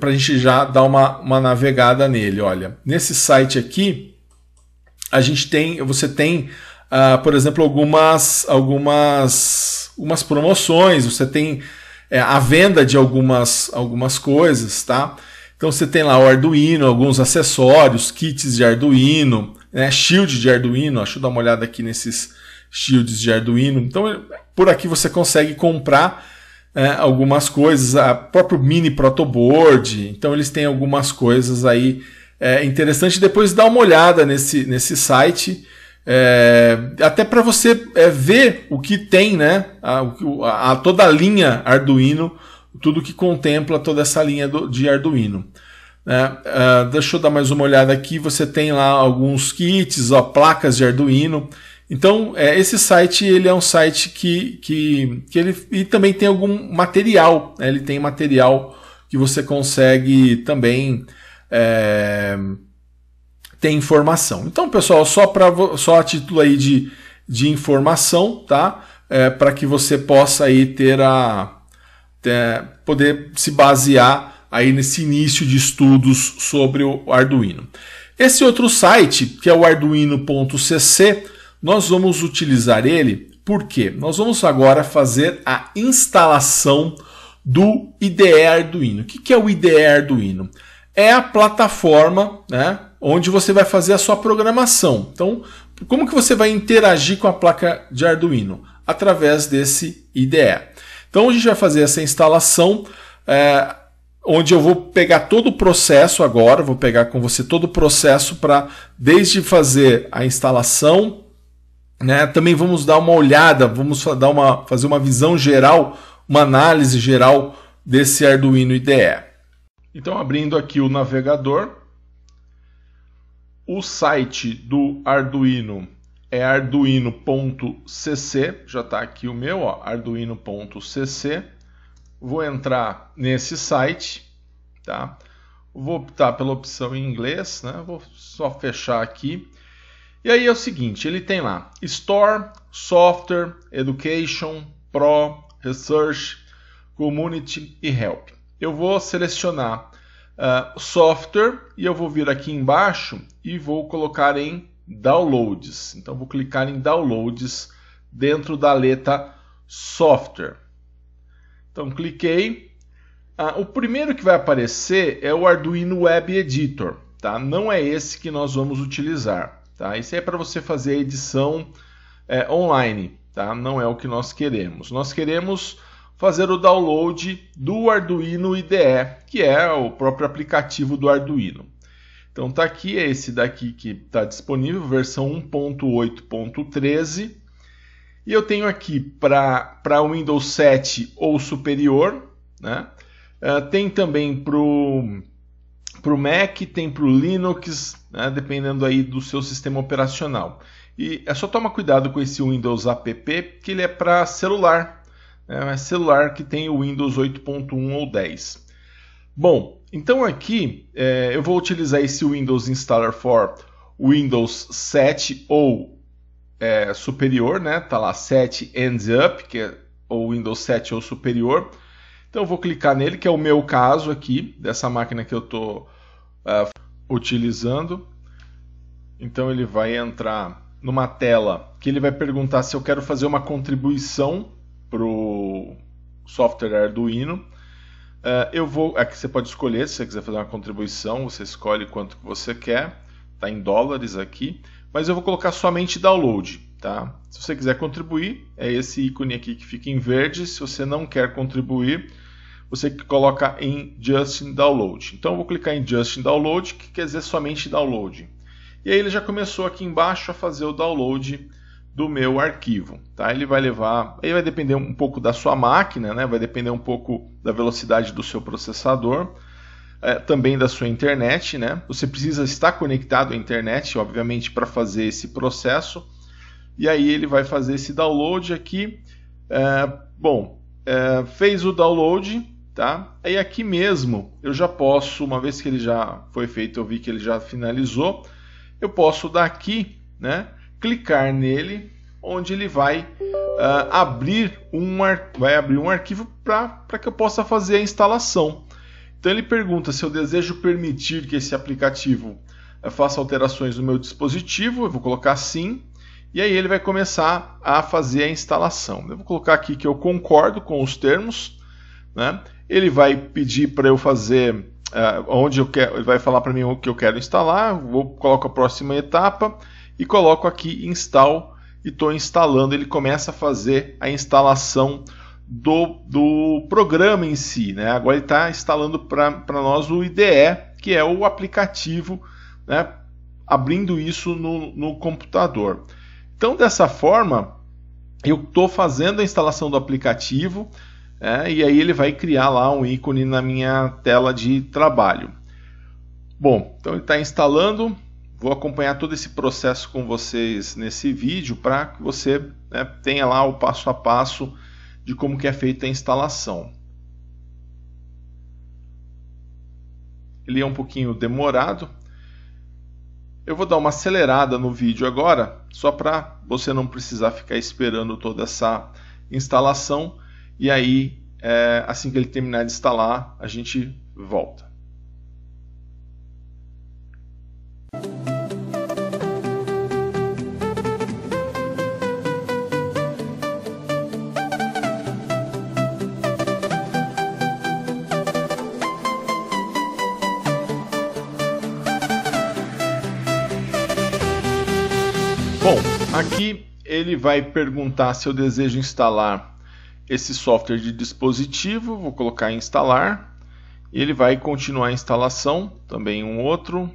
para a gente já dar uma, uma navegada nele. Olha, nesse site aqui, a gente tem, você tem, uh, por exemplo, algumas, algumas, algumas promoções, você tem é, a venda de algumas, algumas coisas, tá? Então você tem lá o Arduino, alguns acessórios, kits de Arduino, né, shield de Arduino, deixa eu dar uma olhada aqui nesses shields de Arduino. Então, por aqui você consegue comprar é, algumas coisas, a próprio mini protoboard. Então, eles têm algumas coisas aí é, interessante. Depois dá uma olhada nesse, nesse site. É, até para você é, ver o que tem, né? A, a, a, toda a linha Arduino, tudo que contempla toda essa linha do, de Arduino. É, é, deixa eu dar mais uma olhada aqui. Você tem lá alguns kits, ó, placas de Arduino. Então, é, esse site ele é um site que, que, que ele e também tem algum material. Né? Ele tem material que você consegue também é, ter informação. Então, pessoal, só, pra, só a título aí de, de informação, tá? É, Para que você possa aí ter a. Ter, poder se basear aí nesse início de estudos sobre o Arduino. Esse outro site, que é o arduino.cc, nós vamos utilizar ele porque nós vamos agora fazer a instalação do IDE Arduino. O que é o IDE Arduino? É a plataforma né, onde você vai fazer a sua programação. Então, como que você vai interagir com a placa de Arduino? Através desse IDE. Então, a gente vai fazer essa instalação, é, onde eu vou pegar todo o processo agora, vou pegar com você todo o processo para, desde fazer a instalação, né? Também vamos dar uma olhada, vamos dar uma, fazer uma visão geral, uma análise geral desse Arduino IDE. Então, abrindo aqui o navegador, o site do Arduino é arduino.cc, já está aqui o meu, arduino.cc. Vou entrar nesse site, tá? Vou optar pela opção em inglês, né? Vou só fechar aqui e aí é o seguinte, ele tem lá Store, Software, Education, Pro, Research, Community e Help. Eu vou selecionar uh, Software e eu vou vir aqui embaixo e vou colocar em Downloads. Então vou clicar em Downloads dentro da letra Software. Então cliquei. Uh, o primeiro que vai aparecer é o Arduino Web Editor, tá? Não é esse que nós vamos utilizar. Tá? Isso é para você fazer a edição é, online, tá? não é o que nós queremos. Nós queremos fazer o download do Arduino IDE, que é o próprio aplicativo do Arduino. Então tá aqui, é esse daqui que está disponível, versão 1.8.13. E eu tenho aqui para Windows 7 ou superior, né? Uh, tem também para o para o Mac, tem para o Linux, né, dependendo aí do seu sistema operacional. E é só tomar cuidado com esse Windows App, que ele é para celular, né, é celular que tem o Windows 8.1 ou 10. Bom, então aqui é, eu vou utilizar esse Windows Installer for Windows 7 ou é, superior, né? Tá lá 7 ends up, que é ou Windows 7 ou superior. Então eu vou clicar nele, que é o meu caso aqui, dessa máquina que eu estou uh, utilizando. Então ele vai entrar numa tela que ele vai perguntar se eu quero fazer uma contribuição para o software Arduino. Uh, eu vou, aqui você pode escolher, se você quiser fazer uma contribuição, você escolhe quanto que você quer, está em dólares aqui, mas eu vou colocar somente download. Tá? Se você quiser contribuir, é esse ícone aqui que fica em verde. Se você não quer contribuir, você coloca em Just Download. Então eu vou clicar em Just Download, que quer dizer somente download. E aí ele já começou aqui embaixo a fazer o download do meu arquivo, tá? Ele vai levar, aí vai depender um pouco da sua máquina, né? Vai depender um pouco da velocidade do seu processador, é, também da sua internet, né? Você precisa estar conectado à internet, obviamente, para fazer esse processo. E aí ele vai fazer esse download aqui. É, bom, é, fez o download, tá? Aí é, aqui mesmo eu já posso, uma vez que ele já foi feito, eu vi que ele já finalizou, eu posso daqui, né, clicar nele, onde ele vai uh, abrir um vai abrir um arquivo para que eu possa fazer a instalação. Então ele pergunta se eu desejo permitir que esse aplicativo eh, faça alterações no meu dispositivo, eu vou colocar sim, e aí ele vai começar a fazer a instalação. Eu vou colocar aqui que eu concordo com os termos, né? Ele vai pedir para eu fazer uh, onde eu quero, ele vai falar para mim o que eu quero instalar, vou coloco a próxima etapa e coloco aqui install e estou instalando. Ele começa a fazer a instalação do, do programa em si. Né? Agora ele está instalando para nós o IDE, que é o aplicativo, né? abrindo isso no, no computador. Então, dessa forma, eu estou fazendo a instalação do aplicativo, é, e aí ele vai criar lá um ícone na minha tela de trabalho. Bom, então ele está instalando. Vou acompanhar todo esse processo com vocês nesse vídeo para que você né, tenha lá o passo a passo de como que é feita a instalação. Ele é um pouquinho demorado. Eu vou dar uma acelerada no vídeo agora, só para você não precisar ficar esperando toda essa instalação e aí, é, assim que ele terminar de instalar, a gente volta. Bom, aqui ele vai perguntar se eu desejo instalar esse software de dispositivo, vou colocar instalar, ele vai continuar a instalação, também um outro.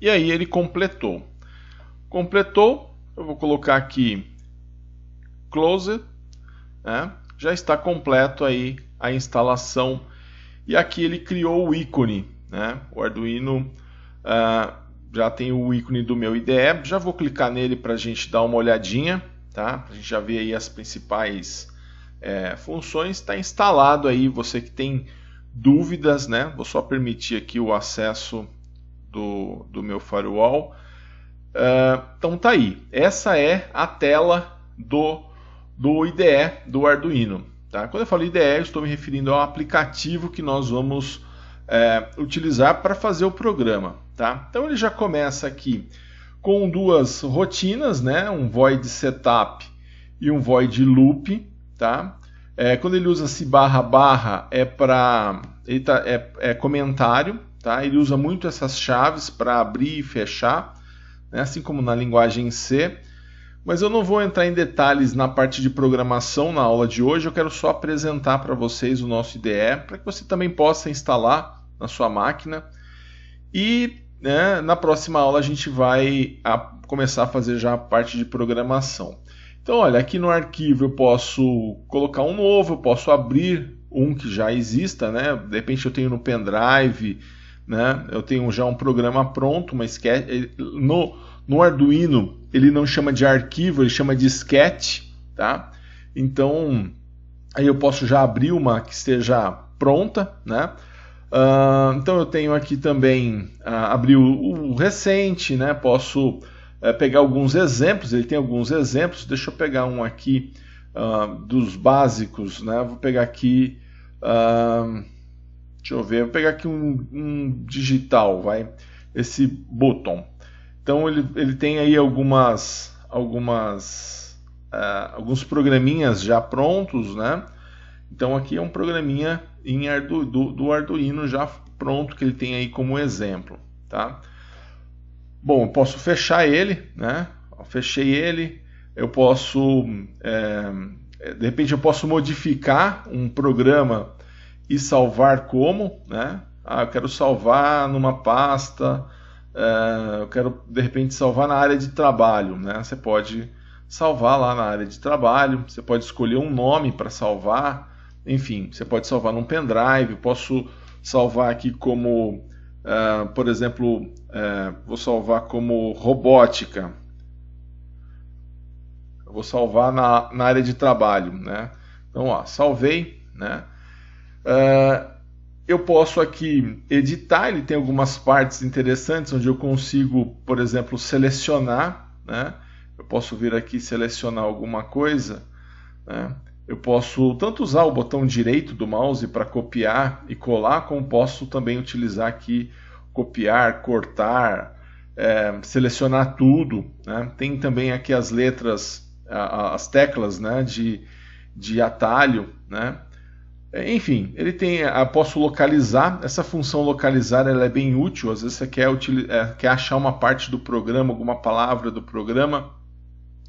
E aí ele completou. Completou, eu vou colocar aqui close, né? já está completo aí a instalação e aqui ele criou o ícone, né? O Arduino uh, já tem o ícone do meu IDE. Já vou clicar nele para a gente dar uma olhadinha, tá? Para a gente já ver aí as principais é, funções. Está instalado aí. Você que tem dúvidas, né? Vou só permitir aqui o acesso do, do meu firewall. Uh, então tá aí. Essa é a tela do do IDE do Arduino. Tá? Quando eu falo IDE, eu estou me referindo ao aplicativo que nós vamos é, utilizar para fazer o programa. Tá? Então ele já começa aqui com duas rotinas, né? um void setup e um void loop. Tá? É, quando ele usa esse barra barra é para tá, é, é comentário. Tá? Ele usa muito essas chaves para abrir e fechar, né? assim como na linguagem C. Mas eu não vou entrar em detalhes na parte de programação na aula de hoje, eu quero só apresentar para vocês o nosso IDE, para que você também possa instalar na sua máquina. E né, na próxima aula a gente vai a começar a fazer já a parte de programação. Então, olha, aqui no arquivo eu posso colocar um novo, eu posso abrir um que já exista, né? De repente eu tenho no pendrive, né? Eu tenho já um programa pronto, mas eh, no no Arduino, ele não chama de arquivo, ele chama de sketch, tá? Então, aí eu posso já abrir uma que esteja pronta, né? Uh, então eu tenho aqui também uh, ah, abrir o, o, recente, né? Posso uh, pegar alguns exemplos, ele tem alguns exemplos. Deixa eu pegar um aqui ah, dos básicos, né? Vou pegar aqui, deixa eu ver, vou pegar aqui um, um digital, vai, esse botão. Então ele, ele tem aí algumas, algumas uh, alguns programinhas já prontos, né? Então aqui é um programinha em Ardu, do, do Arduino já pronto que ele tem aí como exemplo, tá? Bom, eu posso fechar ele, né? Eu fechei ele, eu posso, é, é, de repente eu posso modificar um programa e salvar como, né? Ah, eu quero salvar numa pasta é, eu quero de repente salvar na área de trabalho, né? Você pode salvar lá na área de trabalho, você pode escolher um nome para salvar, enfim, você pode salvar num pendrive, posso salvar aqui como, uh, por exemplo, uh, vou salvar como robótica, eu vou salvar na, na área de trabalho, né? Então, ó, salvei, né? Uh, eu posso aqui editar, ele tem algumas partes interessantes onde eu consigo, por exemplo, selecionar, né? Eu posso vir aqui selecionar alguma coisa, né? Eu posso tanto usar o botão direito do mouse para copiar e colar, como posso também utilizar aqui copiar, cortar, é, selecionar tudo. Né? Tem também aqui as letras, as teclas né? de, de atalho, né? Enfim, ele tem, eu ah, posso localizar, essa função localizar ela é bem útil, às vezes você quer, é, quer achar uma parte do programa, alguma palavra do programa,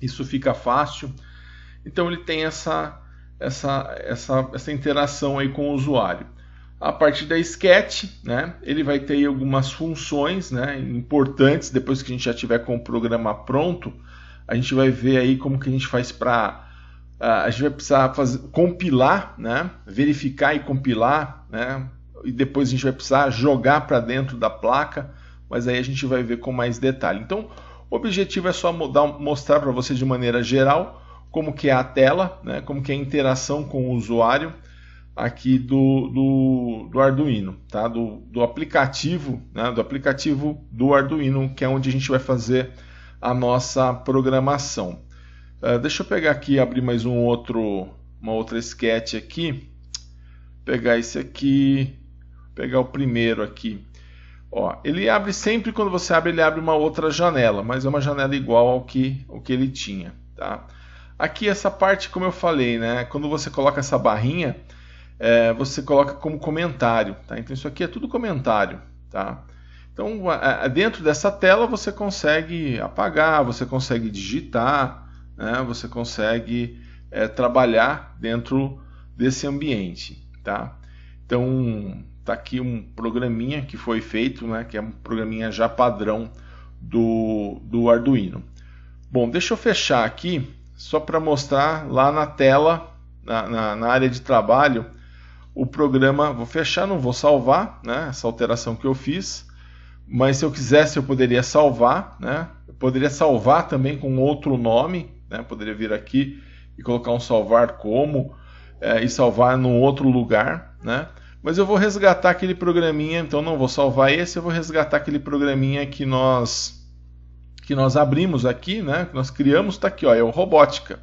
isso fica fácil. Então ele tem essa, essa, essa, essa interação aí com o usuário. A partir da sketch, né, ele vai ter algumas funções né, importantes, depois que a gente já tiver com o programa pronto, a gente vai ver aí como que a gente faz para ah, a gente vai precisar fazer, compilar, né? verificar e compilar, né? e depois a gente vai precisar jogar para dentro da placa, mas aí a gente vai ver com mais detalhe. Então, o objetivo é só mudar, mostrar para você de maneira geral como que é a tela, né? como que é a interação com o usuário aqui do, do, do Arduino, tá? do, do aplicativo, né? do aplicativo do Arduino, que é onde a gente vai fazer a nossa programação. Uh, deixa eu pegar aqui, abrir mais um outro, uma outra sketch aqui. Pegar esse aqui, pegar o primeiro aqui. Ó, ele abre sempre quando você abre, ele abre uma outra janela, mas é uma janela igual ao que o que ele tinha, tá? Aqui essa parte, como eu falei, né? Quando você coloca essa barrinha, é, você coloca como comentário, tá? Então isso aqui é tudo comentário, tá? Então dentro dessa tela você consegue apagar, você consegue digitar, né, você consegue é, trabalhar dentro desse ambiente, tá? Então, tá aqui um programinha que foi feito, né, que é um programinha já padrão do, do Arduino. Bom, deixa eu fechar aqui, só para mostrar lá na tela, na, na, na área de trabalho, o programa, vou fechar, não vou salvar né, essa alteração que eu fiz, mas se eu quisesse eu poderia salvar, né, eu poderia salvar também com outro nome, né? Poderia vir aqui e colocar um salvar como é, e salvar num outro lugar, né? Mas eu vou resgatar aquele programinha, então não vou salvar esse, eu vou resgatar aquele programinha que nós que nós abrimos aqui, né? Que nós criamos, está aqui, ó, é o robótica.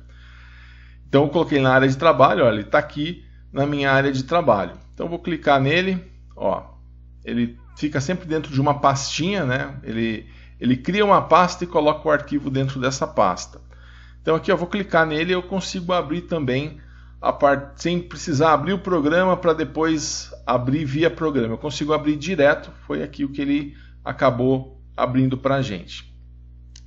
Então eu coloquei na área de trabalho, ó, ele está aqui na minha área de trabalho. Então eu vou clicar nele, ó, ele fica sempre dentro de uma pastinha, né? Ele ele cria uma pasta e coloca o arquivo dentro dessa pasta. Então aqui eu vou clicar nele e eu consigo abrir também a parte sem precisar abrir o programa para depois abrir via programa. Eu consigo abrir direto, foi aqui o que ele acabou abrindo para a gente.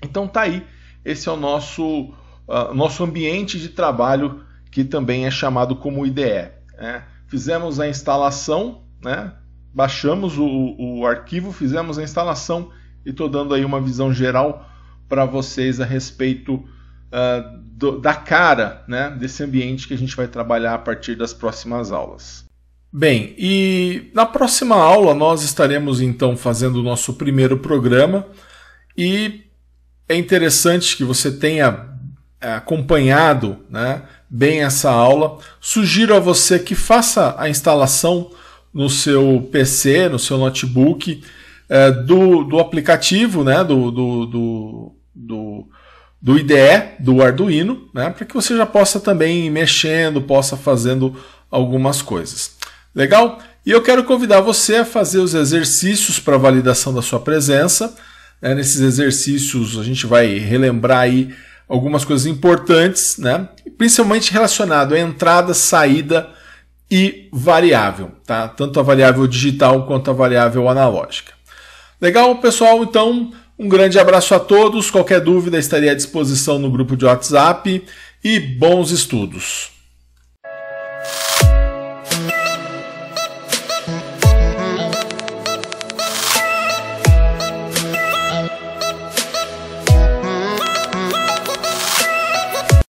Então tá aí, esse é o nosso, uh, nosso ambiente de trabalho que também é chamado como IDE. Né? Fizemos a instalação, né? baixamos o, o arquivo, fizemos a instalação e estou dando aí uma visão geral para vocês a respeito uh, do, da cara né, desse ambiente que a gente vai trabalhar a partir das próximas aulas. Bem, e na próxima aula nós estaremos então fazendo o nosso primeiro programa e é interessante que você tenha eh, acompanhado né, bem essa aula. Sugiro a você que faça a instalação no seu PC, no seu notebook, é, do, do aplicativo, né, do, do, do do IDE do Arduino, né, para que você já possa também ir mexendo, possa fazendo algumas coisas. Legal? E eu quero convidar você a fazer os exercícios para validação da sua presença. É, nesses exercícios a gente vai relembrar aí algumas coisas importantes, né? principalmente relacionado à entrada, saída e variável, tá? tanto a variável digital quanto a variável analógica. Legal, pessoal? Então, um grande abraço a todos. Qualquer dúvida estaria à disposição no grupo de WhatsApp e bons estudos.